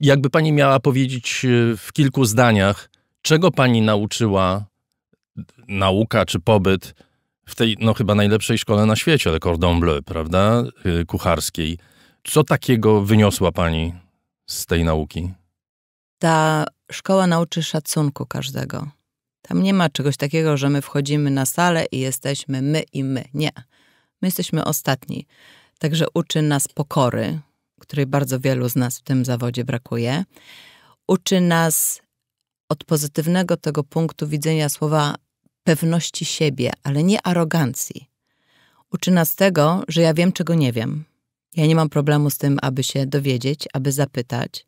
jakby pani miała powiedzieć e, w kilku zdaniach, Czego pani nauczyła nauka czy pobyt w tej, no chyba najlepszej szkole na świecie, Le Cordon Bleu, prawda, y, kucharskiej. Co takiego wyniosła pani z tej nauki? Ta szkoła nauczy szacunku każdego. Tam nie ma czegoś takiego, że my wchodzimy na salę i jesteśmy my i my. Nie. My jesteśmy ostatni. Także uczy nas pokory, której bardzo wielu z nas w tym zawodzie brakuje. Uczy nas od pozytywnego tego punktu widzenia słowa pewności siebie, ale nie arogancji. Uczy nas tego, że ja wiem, czego nie wiem. Ja nie mam problemu z tym, aby się dowiedzieć, aby zapytać.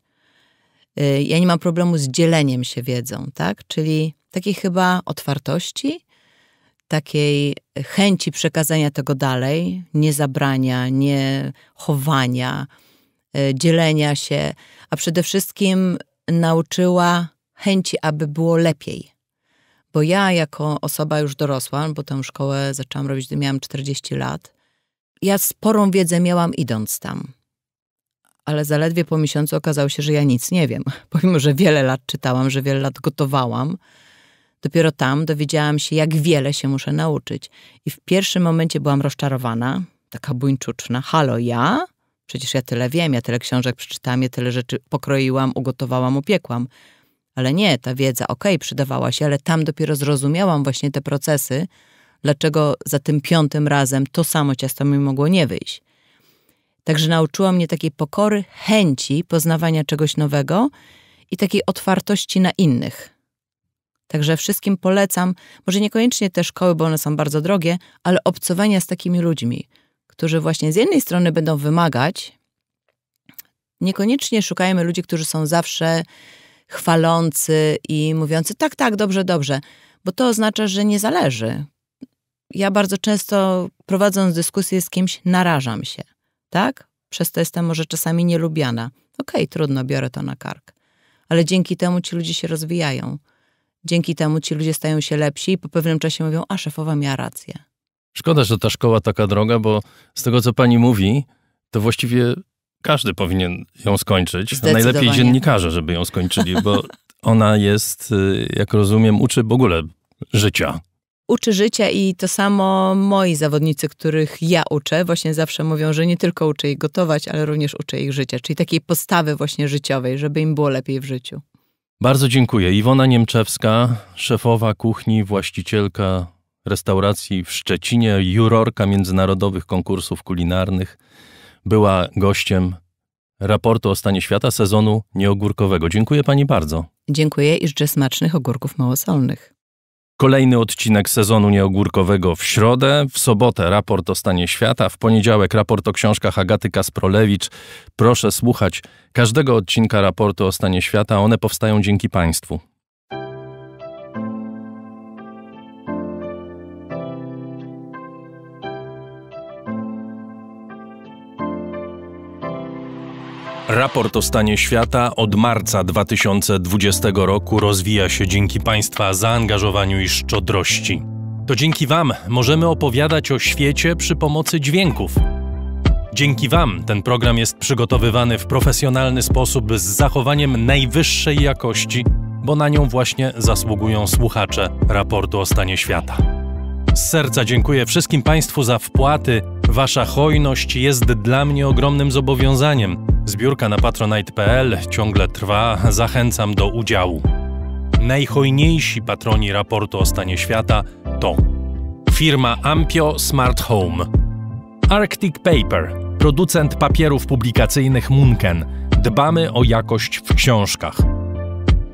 Y, ja nie mam problemu z dzieleniem się wiedzą, tak? Czyli takiej chyba otwartości, takiej chęci przekazania tego dalej, nie zabrania, nie chowania, y, dzielenia się, a przede wszystkim nauczyła chęci, aby było lepiej. Bo ja, jako osoba już dorosła, bo tę szkołę zaczęłam robić, gdy miałam 40 lat, ja sporą wiedzę miałam idąc tam. Ale zaledwie po miesiącu okazało się, że ja nic nie wiem. Pomimo, że wiele lat czytałam, że wiele lat gotowałam, dopiero tam dowiedziałam się, jak wiele się muszę nauczyć. I w pierwszym momencie byłam rozczarowana, taka buńczuczna. Halo, ja? Przecież ja tyle wiem, ja tyle książek przeczytałam, ja tyle rzeczy pokroiłam, ugotowałam, upiekłam. Ale nie, ta wiedza, okej, okay, przydawała się, ale tam dopiero zrozumiałam właśnie te procesy, dlaczego za tym piątym razem to samo ciasto mi mogło nie wyjść. Także nauczyła mnie takiej pokory, chęci poznawania czegoś nowego i takiej otwartości na innych. Także wszystkim polecam, może niekoniecznie te szkoły, bo one są bardzo drogie, ale obcowania z takimi ludźmi, którzy właśnie z jednej strony będą wymagać, niekoniecznie szukajmy ludzi, którzy są zawsze chwalący i mówiący tak, tak, dobrze, dobrze, bo to oznacza, że nie zależy. Ja bardzo często prowadząc dyskusję z kimś narażam się, tak? Przez to jestem może czasami nielubiana. Okej, okay, trudno, biorę to na kark. Ale dzięki temu ci ludzie się rozwijają. Dzięki temu ci ludzie stają się lepsi i po pewnym czasie mówią, a szefowa miała rację. Szkoda, że ta szkoła taka droga, bo z tego, co pani mówi, to właściwie każdy powinien ją skończyć. No, najlepiej dziennikarze, żeby ją skończyli, bo ona jest, y, jak rozumiem, uczy w ogóle życia. Uczy życia i to samo moi zawodnicy, których ja uczę, właśnie zawsze mówią, że nie tylko uczę ich gotować, ale również uczę ich życia, czyli takiej postawy właśnie życiowej, żeby im było lepiej w życiu. Bardzo dziękuję. Iwona Niemczewska, szefowa kuchni, właścicielka restauracji w Szczecinie, jurorka międzynarodowych konkursów kulinarnych była gościem raportu o stanie świata sezonu nieogórkowego. Dziękuję pani bardzo. Dziękuję i życzę smacznych ogórków małosolnych. Kolejny odcinek sezonu nieogórkowego w środę, w sobotę raport o stanie świata, w poniedziałek raport o książkach Agaty Kasprolewicz. Proszę słuchać każdego odcinka raportu o stanie świata, one powstają dzięki Państwu. Raport o stanie świata od marca 2020 roku rozwija się dzięki Państwa zaangażowaniu i szczodrości. To dzięki Wam możemy opowiadać o świecie przy pomocy dźwięków. Dzięki Wam ten program jest przygotowywany w profesjonalny sposób z zachowaniem najwyższej jakości, bo na nią właśnie zasługują słuchacze raportu o stanie świata. Z serca dziękuję wszystkim Państwu za wpłaty. Wasza hojność jest dla mnie ogromnym zobowiązaniem. Zbiórka na patronite.pl ciągle trwa, zachęcam do udziału. Najhojniejsi patroni raportu o stanie świata to firma Ampio Smart Home, Arctic Paper, producent papierów publikacyjnych Munken. Dbamy o jakość w książkach.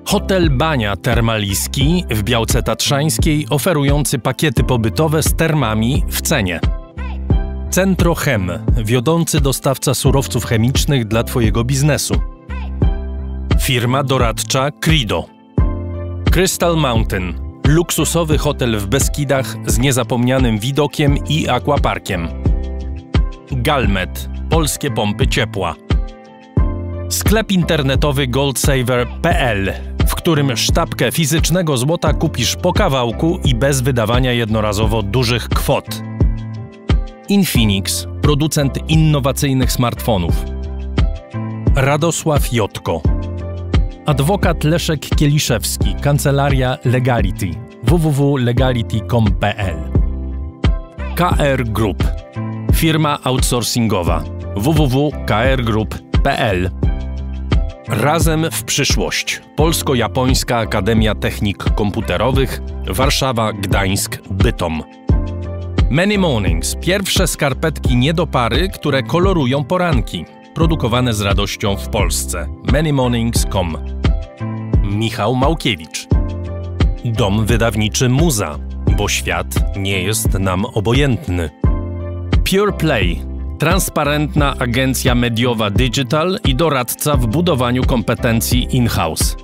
Hotel Bania Termaliski w Białce Tatrzańskiej oferujący pakiety pobytowe z termami w cenie. Centrochem, wiodący dostawca surowców chemicznych dla Twojego biznesu. Firma doradcza Crido. Crystal Mountain, luksusowy hotel w Beskidach z niezapomnianym widokiem i aquaparkiem. Galmet, polskie pompy ciepła. Sklep internetowy goldsaver.pl którym sztabkę fizycznego złota kupisz po kawałku i bez wydawania jednorazowo dużych kwot. Infinix, producent innowacyjnych smartfonów. Radosław Jotko. Adwokat Leszek Kieliszewski, kancelaria Legality www.legality.com.pl KR Group, firma outsourcingowa www.krgroup.pl Razem w przyszłość. Polsko-Japońska Akademia Technik Komputerowych, Warszawa, Gdańsk, Bytom. Many Mornings. Pierwsze skarpetki nie do pary, które kolorują poranki. Produkowane z radością w Polsce. ManyMornings.com Michał Małkiewicz. Dom wydawniczy Muza, bo świat nie jest nam obojętny. Pure Play transparentna agencja mediowa Digital i doradca w budowaniu kompetencji in-house.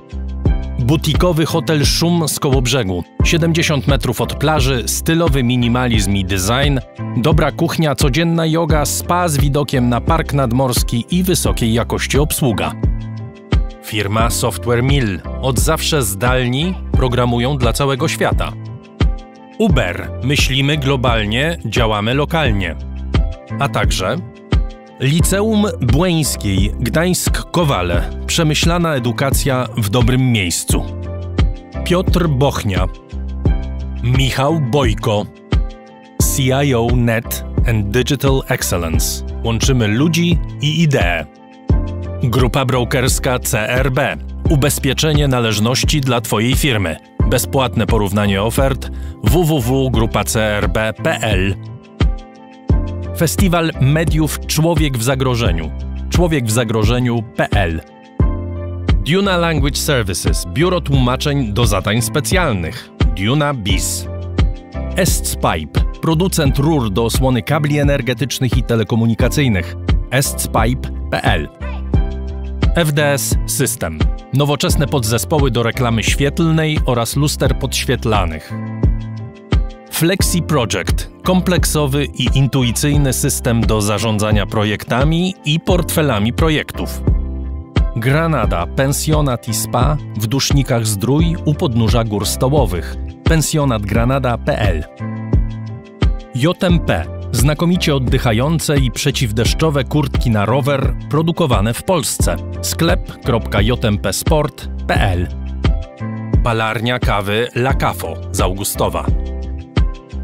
Butikowy hotel Szum z Kołobrzegu, 70 metrów od plaży, stylowy minimalizm i design, dobra kuchnia, codzienna yoga, spa z widokiem na park nadmorski i wysokiej jakości obsługa. Firma Software Mill, od zawsze zdalni, programują dla całego świata. Uber, myślimy globalnie, działamy lokalnie a także Liceum Błeńskiej Gdańsk-Kowale Przemyślana edukacja w dobrym miejscu Piotr Bochnia Michał Bojko CIO Net and Digital Excellence Łączymy ludzi i idee Grupa brokerska CRB Ubezpieczenie należności dla Twojej firmy bezpłatne porównanie ofert www.grupacrb.pl Festiwal Mediów Człowiek w Zagrożeniu. Człowiek w zagrożeniu.pl Duna Language Services Biuro Tłumaczeń do Zadań Specjalnych. Duna BIS. Estspipe Producent rur do osłony kabli energetycznych i telekomunikacyjnych. Estspipe.pl FDS System. Nowoczesne podzespoły do reklamy świetlnej oraz luster podświetlanych. Flexi Project kompleksowy i intuicyjny system do zarządzania projektami i portfelami projektów. Granada, pensjonat i spa w Dusznikach Zdrój u podnóża gór stołowych. pensjonatgranada.pl JMP Znakomicie oddychające i przeciwdeszczowe kurtki na rower produkowane w Polsce. sklep.jmpsport.pl Palarnia kawy La Cafo z Augustowa.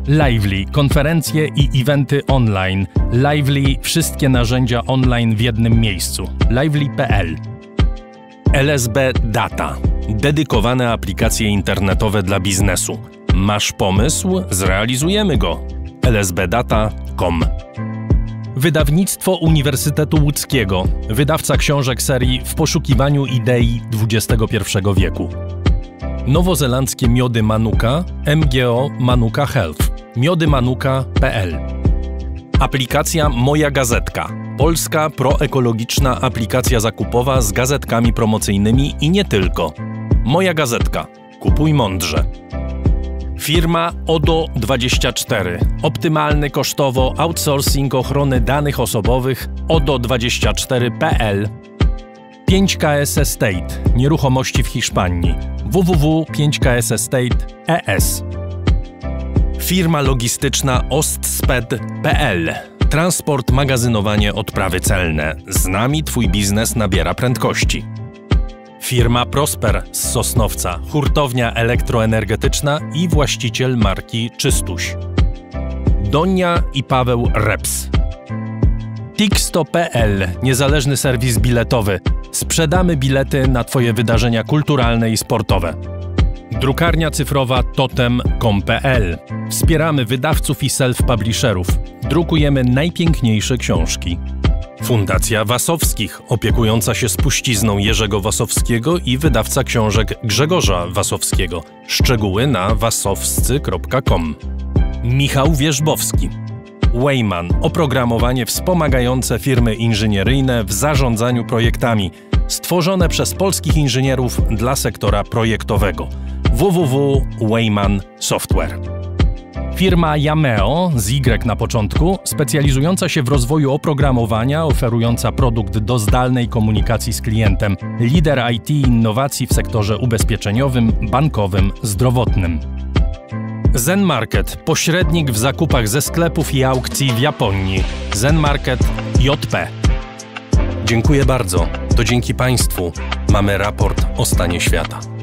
Lively, konferencje i eventy online. Lively, wszystkie narzędzia online w jednym miejscu. Lively.pl LSB Data, dedykowane aplikacje internetowe dla biznesu. Masz pomysł? Zrealizujemy go. lsbdata.com Wydawnictwo Uniwersytetu Łódzkiego, wydawca książek serii W poszukiwaniu idei XXI wieku. Nowozelandzkie miody Manuka, MGO Manuka Health miodymanuka.pl. Aplikacja Moja Gazetka. Polska proekologiczna aplikacja zakupowa z gazetkami promocyjnymi i nie tylko. Moja Gazetka. Kupuj mądrze. Firma ODO24. Optymalny kosztowo outsourcing ochrony danych osobowych ODO24.pl 5KS Estate. Nieruchomości w Hiszpanii. www.5ksestate.es Firma logistyczna ostsped.pl Transport, magazynowanie, odprawy celne. Z nami Twój biznes nabiera prędkości. Firma Prosper z Sosnowca, hurtownia elektroenergetyczna i właściciel marki Czystuś. Donia i Paweł Reps. Tixto.pl, niezależny serwis biletowy. Sprzedamy bilety na Twoje wydarzenia kulturalne i sportowe. Drukarnia cyfrowa totem.pl. Wspieramy wydawców i self-publisherów. Drukujemy najpiękniejsze książki. Fundacja Wasowskich, opiekująca się spuścizną Jerzego Wasowskiego i wydawca książek Grzegorza Wasowskiego. Szczegóły na wasowscy.com. Michał Wierzbowski. Wayman oprogramowanie wspomagające firmy inżynieryjne w zarządzaniu projektami, stworzone przez polskich inżynierów dla sektora projektowego www.wayman Software. Firma Yameo z Y na początku, specjalizująca się w rozwoju oprogramowania, oferująca produkt do zdalnej komunikacji z klientem, lider IT innowacji w sektorze ubezpieczeniowym, bankowym, zdrowotnym. Zen Market, pośrednik w zakupach ze sklepów i aukcji w Japonii. Zen Market JP. Dziękuję bardzo. To dzięki Państwu mamy raport o stanie świata.